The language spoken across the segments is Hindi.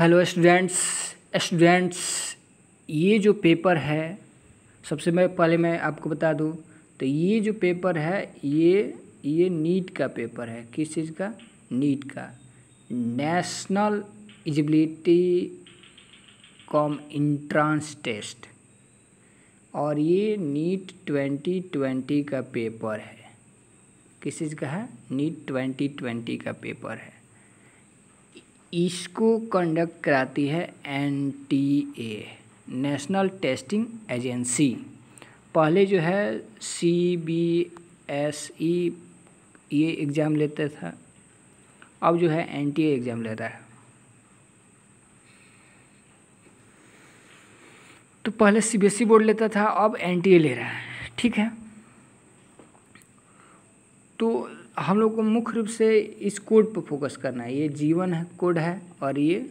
हेलो स्टूडेंट्स स्टूडेंट्स ये जो पेपर है सबसे मैं पहले मैं आपको बता दूँ तो ये जो पेपर है ये ये नीट का पेपर है किस चीज़ का नीट का national eligibility cum entrance test और ये नीट ट्वेंटी ट्वेंटी का पेपर है किस चीज़ का है नीट ट्वेंटी ट्वेंटी का पेपर है इसको कंडक्ट कराती है N T A national testing agency पहले जो है सी बी एस ई ये एग्ज़ाम लेता था अब जो है एन टी ए एग्ज़ाम ले रहा है तो पहले C B S E board लेता था अब एन टी ए ले रहा है ठीक है तो हम लोग को मुख्य रूप से इस कोड पर फोकस करना है ये जीवन है कोड है और ये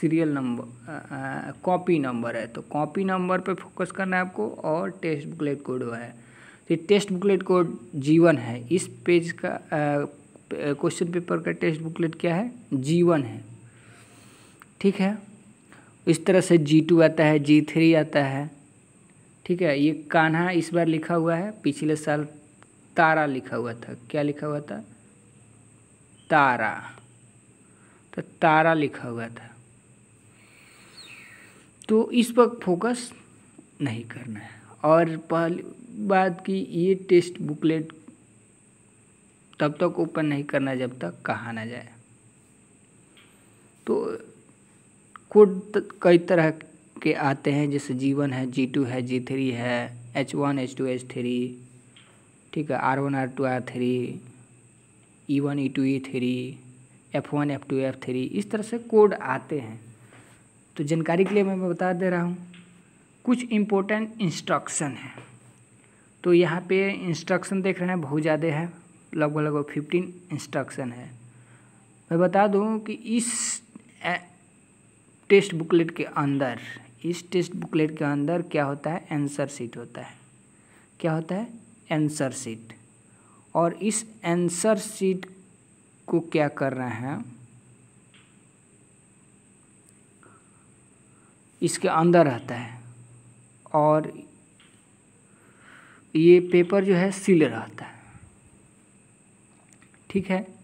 सीरियल नंबर कॉपी नंबर है तो कॉपी नंबर पर फोकस करना है आपको और टेस्ट बुकलेट कोड है तो टेक्स्ट बुकलेट कोड जीवन है इस पेज का क्वेश्चन पेपर का टेस्ट बुकलेट क्या है जीवन है ठीक है इस तरह से जी टू आता है जी थ्री आता है ठीक है ये कान्हा इस बार लिखा हुआ है पिछले साल तारा लिखा हुआ था क्या लिखा हुआ था तारा तो तारा लिखा हुआ था तो इस पर फोकस नहीं करना है और पहली बात की ये टेस्ट बुकलेट तब तक ओपन नहीं करना जब तक कहा ना जाए तो कोड कई तरह के आते हैं जैसे जी वन है जी टू है जी थ्री है H one H two H three ठीक है R one R two R three E one E two E three F one F two F three इस तरह से कोड आते हैं तो जानकारी के लिए मैं बता दे रहा हूँ कुछ इम्पोर्टेंट इंस्ट्रक्शन है तो यहाँ पे इंस्ट्रक्शन देख रहे हैं बहुत ज़्यादा है लगभग लगभग फिफ्टीन इंस्ट्रक्शन है मैं बता दूँ कि इस टेस्ट बुकलेट के अंदर इस टेस्ट बुकलेट के अंदर क्या होता है आंसर सीट होता है क्या होता है एंसर सीट और इस एंसर सीट को क्या कर रहे हैं इसके अंदर रहता है और ये पेपर जो है सील रहता है ठीक है